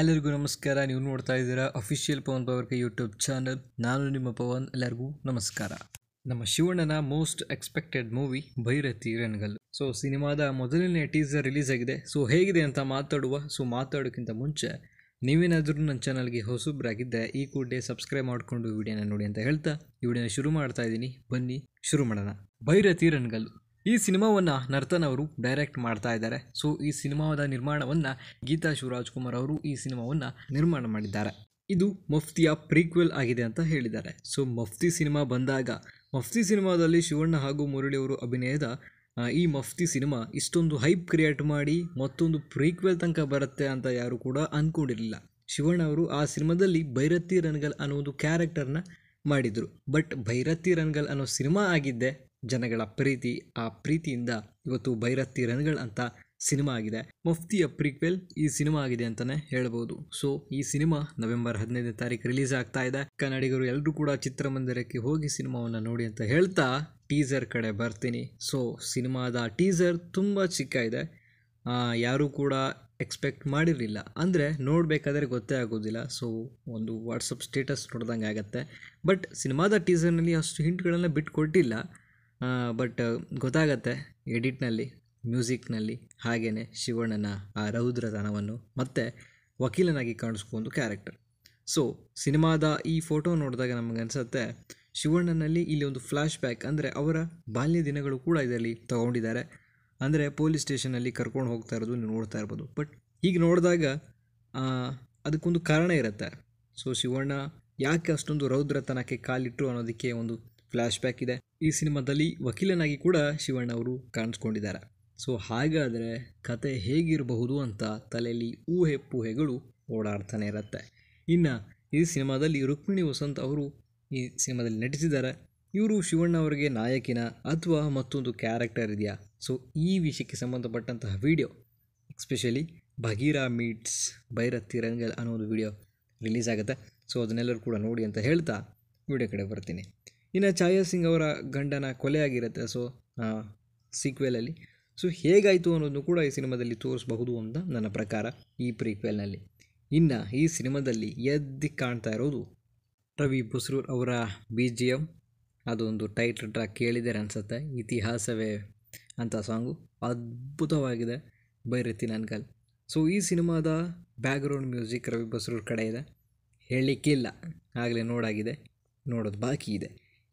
ಎಲ್ಲರಿಗೂ ನಮಸ್ಕಾರ ನೀವು ನೋಡ್ತಾ ಇದ್ದೀರಾ ಅಫಿಷಿಯಲ್ ಪವನ್ ಪವರ್ಕೆ ಯೂಟ್ಯೂಬ್ ಚಾನಲ್ ನಾನು ನಿಮ್ಮ ಪವನ್ ಎಲ್ಲರಿಗೂ ನಮಸ್ಕಾರ ನಮ್ಮ ಶಿವಣ್ಣನ most expected movie Bhairathi Ranagal so ಸಿನಿಮಾದ ಮೊದಲನೇ ಟೀಸರ್ ರಿಲೀಸ್ ಆಗಿದೆ ಸೊ ಹೇಗಿದೆ ಅಂತ ಮಾತಾಡುವ ಸೊ ಮಾತಾಡೋಕ್ಕಿಂತ ಮುಂಚೆ ನೀವೇನಾದರೂ ನನ್ನ ಚಾನಲ್ಗೆ ಹೊಸೊಬ್ಬರಾಗಿದ್ದೆ ಈ ಕೂಡಲೇ ಸಬ್ಸ್ಕ್ರೈಬ್ ಮಾಡಿಕೊಂಡು ವಿಡಿಯೋನ ನೋಡಿ ಅಂತ ಹೇಳ್ತಾ ಈ ವಿಡಿಯೋನ ಶುರು ಮಾಡ್ತಾ ಇದ್ದೀನಿ ಬನ್ನಿ ಶುರು ಮಾಡೋಣ ಭೈರತಿ ರಣಗಲ್ಲು ಈ ಸಿನಿಮಾವನ್ನು ನರ್ತನ್ ಅವರು ಡೈರೆಕ್ಟ್ ಮಾಡ್ತಾ ಇದ್ದಾರೆ ಸೊ ಈ ಸಿನಿಮಾದ ನಿರ್ಮಾಣವನ್ನು ಗೀತಾ ಕುಮಾರ್ ಅವರು ಈ ಸಿನಿಮಾವನ್ನ ನಿರ್ಮಾಣ ಮಾಡಿದ್ದಾರೆ ಇದು ಮಫ್ತಿಯ ಪ್ರೀಕ್ವೆಲ್ ಆಗಿದೆ ಅಂತ ಹೇಳಿದ್ದಾರೆ ಸೊ ಮಫ್ತಿ ಸಿನಿಮಾ ಬಂದಾಗ ಮಫ್ತಿ ಸಿನಿಮಾದಲ್ಲಿ ಶಿವಣ್ಣ ಹಾಗೂ ಮುರಳಿ ಅವರು ಅಭಿನಯದ ಈ ಮಫ್ತಿ ಸಿನಿಮಾ ಇಷ್ಟೊಂದು ಹೈಪ್ ಕ್ರಿಯೇಟ್ ಮಾಡಿ ಮತ್ತೊಂದು ಪ್ರೀಕ್ವೆಲ್ ತನಕ ಬರುತ್ತೆ ಅಂತ ಯಾರು ಕೂಡ ಅಂದ್ಕೊಂಡಿರಲಿಲ್ಲ ಶಿವಣ್ಣ ಅವರು ಆ ಸಿನಿಮಾದಲ್ಲಿ ಭೈರತಿ ರನ್ಗಲ್ ಅನ್ನೋ ಒಂದು ಕ್ಯಾರೆಕ್ಟರ್ನ ಮಾಡಿದರು ಬಟ್ ಭೈರತಿ ರನ್ಗಲ್ ಅನ್ನೋ ಸಿನಿಮಾ ಆಗಿದ್ದೆ ಜನಗಳ ಪ್ರೀತಿ ಆ ಪ್ರೀತಿಯಿಂದ ಇವತ್ತು ಬೈರತ್ತಿ ರನ್ಗಳ್ ಅಂತ ಸಿನಿಮಾ ಆಗಿದೆ ಮುಫ್ತಿಯ ಪ್ರಿಕ್ವೆಲ್ ಈ ಸಿನಿಮಾ ಆಗಿದೆ ಅಂತಾನೆ ಹೇಳ್ಬೋದು ಸೊ ಈ ಸಿನಿಮಾ ನವೆಂಬರ್ ಹದಿನೈದನೇ ತಾರೀಕು ರಿಲೀಸ್ ಆಗ್ತಾ ಇದೆ ಕನ್ನಡಿಗರು ಎಲ್ಲರೂ ಕೂಡ ಚಿತ್ರಮಂದಿರಕ್ಕೆ ಹೋಗಿ ಸಿನಿಮಾವನ್ನು ನೋಡಿ ಅಂತ ಹೇಳ್ತಾ ಟೀಸರ್ ಕಡೆ ಬರ್ತೀನಿ ಸೊ ಸಿನಿಮಾದ ಟೀಸರ್ ತುಂಬ ಚಿಕ್ಕ ಇದೆ ಯಾರೂ ಕೂಡ ಎಕ್ಸ್ಪೆಕ್ಟ್ ಮಾಡಿರಲಿಲ್ಲ ಅಂದರೆ ನೋಡಬೇಕಾದ್ರೆ ಗೊತ್ತೇ ಆಗೋದಿಲ್ಲ ಸೊ ಒಂದು ವಾಟ್ಸಪ್ ಸ್ಟೇಟಸ್ ನೋಡ್ದಂಗೆ ಆಗತ್ತೆ ಬಟ್ ಸಿನಿಮಾದ ಟೀಸರ್ನಲ್ಲಿ ಅಷ್ಟು ಹಿಂಟ್ಗಳನ್ನು ಬಿಟ್ಟು ಕೊಟ್ಟಿಲ್ಲ ಬಟ್ ಗೊತ್ತಾಗತ್ತೆ ಎಡಿಟ್ನಲ್ಲಿ ಮ್ಯೂಸಿಕ್ನಲ್ಲಿ ಹಾಗೆಯೇ ಶಿವಣ್ಣನ ಆ ರೌದ್ರತನವನ್ನು ಮತ್ತು ವಕೀಲನಾಗಿ ಕಾಣಿಸ್ಕೊಂಡು ಕ್ಯಾರೆಕ್ಟರ್ ಸೊ ಸಿನಿಮಾದ ಈ ಫೋಟೋ ನೋಡಿದಾಗ ನಮಗನ್ಸುತ್ತೆ ಶಿವಣ್ಣನಲ್ಲಿ ಇಲ್ಲಿ ಒಂದು ಫ್ಲ್ಯಾಶ್ ಬ್ಯಾಕ್ ಅಂದರೆ ಅವರ ಬಾಲ್ಯ ದಿನಗಳು ಕೂಡ ಇದರಲ್ಲಿ ತಗೊಂಡಿದ್ದಾರೆ ಅಂದರೆ ಪೊಲೀಸ್ ಸ್ಟೇಷನಲ್ಲಿ ಕರ್ಕೊಂಡು ಹೋಗ್ತಾ ಇರೋದು ನೀವು ನೋಡ್ತಾ ಇರ್ಬೋದು ಬಟ್ ಈಗ ನೋಡಿದಾಗ ಅದಕ್ಕೊಂದು ಕಾರಣ ಇರುತ್ತೆ ಸೊ ಶಿವಣ್ಣ ಯಾಕೆ ಅಷ್ಟೊಂದು ರೌದ್ರತನಕ್ಕೆ ಕಾಲಿಟ್ಟರು ಅನ್ನೋದಕ್ಕೆ ಒಂದು ಫ್ಲ್ಯಾಶ್ ಬ್ಯಾಕ್ ಇದೆ ಈ ಸಿನಿಮಾದಲ್ಲಿ ವಕೀಲನಾಗಿ ಕೂಡ ಶಿವಣ್ಣ ಅವರು ಕಾಣಿಸ್ಕೊಂಡಿದ್ದಾರೆ ಸೊ ಹಾಗಾದರೆ ಕತೆ ಹೇಗಿರಬಹುದು ಅಂತ ತಲೆಯಲ್ಲಿ ಊಹೆ ಪೂಹೆಗಳು ಓಡಾಡ್ತಾನೆ ಇರುತ್ತೆ ಇನ್ನು ಈ ಸಿನಿಮಾದಲ್ಲಿ ರುಕ್ಮಿಣಿ ವಸಂತ್ ಅವರು ಈ ಸಿನಿಮಾದಲ್ಲಿ ನಟಿಸಿದ್ದಾರೆ ಇವರು ಶಿವಣ್ಣ ಅವರಿಗೆ ನಾಯಕಿನ ಅಥವಾ ಮತ್ತೊಂದು ಕ್ಯಾರೆಕ್ಟರ್ ಇದೆಯಾ ಸೊ ಈ ವಿಷಯಕ್ಕೆ ಸಂಬಂಧಪಟ್ಟಂತಹ video especially Bagheera meets Bhairathi Rangal ಅನ್ನೋ ಒಂದು ವಿಡಿಯೋ ರಿಲೀಸ್ ಆಗುತ್ತೆ ಸೊ ಅದನ್ನೆಲ್ಲರೂ ಕೂಡ ನೋಡಿ ಅಂತ ಹೇಳ್ತಾ ವಿಡಿಯೋ ಕಡೆ ಬರ್ತೀನಿ ಇನ್ನು ಛಾಯಾ ಸಿಂಗ್ ಅವರ ಗಂಡನ ಕೊಲೆಯಾಗಿರುತ್ತೆ ಸೊ ಸೀಕ್ವೆಲಲ್ಲಿ ಸೊ ಹೇಗಾಯಿತು ಅನ್ನೋದನ್ನು ಕೂಡ ಈ ಸಿನಿಮಾದಲ್ಲಿ ತೋರಿಸಬಹುದು ಅಂತ ನನ್ನ ಪ್ರಕಾರ ಈ ಪ್ರೀಕ್ವೆಲ್ನಲ್ಲಿ ಇನ್ನು ಈ ಸಿನಿಮಾದಲ್ಲಿ ಎದ್ದು ಕಾಣ್ತಾ ಇರೋದು ರವಿ ಬಸ್ರೂರ್ ಅವರ ಬಿ ಜಿ ಎಮ್ ಅದೊಂದು ಟೈಟ್ಲ್ ಟ್ರ್ಯಾಕ್ ಕೇಳಿದ್ದಾರೆ ಅನಿಸುತ್ತೆ ಇತಿಹಾಸವೇ ಅಂತ ಸಾಂಗು ಅದ್ಭುತವಾಗಿದೆ ಬೈರತಿ ನನ್ಗಲ್ ಸೊ ಈ ಸಿನಿಮಾದ ಬ್ಯಾಕ್ಗ್ರೌಂಡ್ ಮ್ಯೂಸಿಕ್ ರವಿ ಬಸ್ರೂರ್ ಕಡೆ ಇದೆ ಹೇಳಲಿಕ್ಕಿಲ್ಲ ಆಗಲೇ ನೋಡಾಗಿದೆ ನೋಡೋದು ಬಾಕಿ ಇದೆ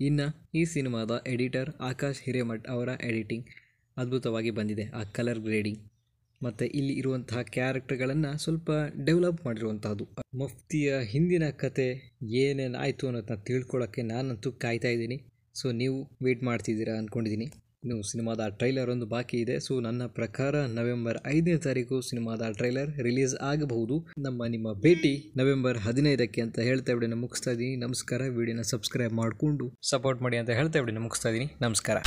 ಇನ್ನು ಈ ಸಿನಿಮಾದ ಎಡಿಟರ್ ಆಕಾಶ್ ಹಿರೇಮಠ್ ಅವರ ಎಡಿಟಿಂಗ್ ಅದ್ಭುತವಾಗಿ ಬಂದಿದೆ ಆ ಕಲರ್ ಗ್ರೇಡಿಂಗ್ ಮತ್ತು ಇಲ್ಲಿ ಇರುವಂತಹ ಕ್ಯಾರೆಕ್ಟರ್ಗಳನ್ನು ಸ್ವಲ್ಪ ಡೆವಲಪ್ ಮಾಡಿರುವಂಥದ್ದು ಮುಫ್ತಿಯ ಹಿಂದಿನ ಕತೆ ಏನೇನಾಯಿತು ಆಯಿತು ಅನ್ನೋದನ್ನ ತಿಳ್ಕೊಳ್ಳೋಕ್ಕೆ ನಾನಂತೂ ಕಾಯ್ತಾ ಇದ್ದೀನಿ ಸೊ ನೀವು ವೇಟ್ ಮಾಡ್ತಿದ್ದೀರಾ ಅಂದ್ಕೊಂಡಿದ್ದೀನಿ ಇನ್ನು ಸಿನಿಮಾದ ಟ್ರೈಲರ್ ಒಂದು ಬಾಕಿ ಇದೆ ಸೊ ನನ್ನ ಪ್ರಕಾರ ನವೆಂಬರ್ ಐದನೇ ತಾರೀಕು ಸಿನಿಮಾದ ಟ್ರೈಲರ್ ರಿಲೀಸ್ ಆಗಬಹುದು ನಮ್ಮ ನಿಮ್ಮ ಭೇಟಿ ನವೆಂಬರ್ ಹದಿನೈದಕ್ಕೆ ಅಂತ ಹೇಳ್ತಾ ವಿಡಿಯೋನ ಮುಗಿಸ್ತಾ ಇದ್ದೀನಿ ನಮಸ್ಕಾರ ವಿಡಿಯೋನ ಸಬ್ಸ್ಕ್ರೈಬ್ ಮಾಡಿಕೊಂಡು ಸಪೋರ್ಟ್ ಮಾಡಿ ಅಂತ ಹೇಳ್ತಾ ವಿಡಿಯೋನ ಮುಗಿಸ್ತಾ ಇದ್ದೀನಿ ನಮಸ್ಕಾರ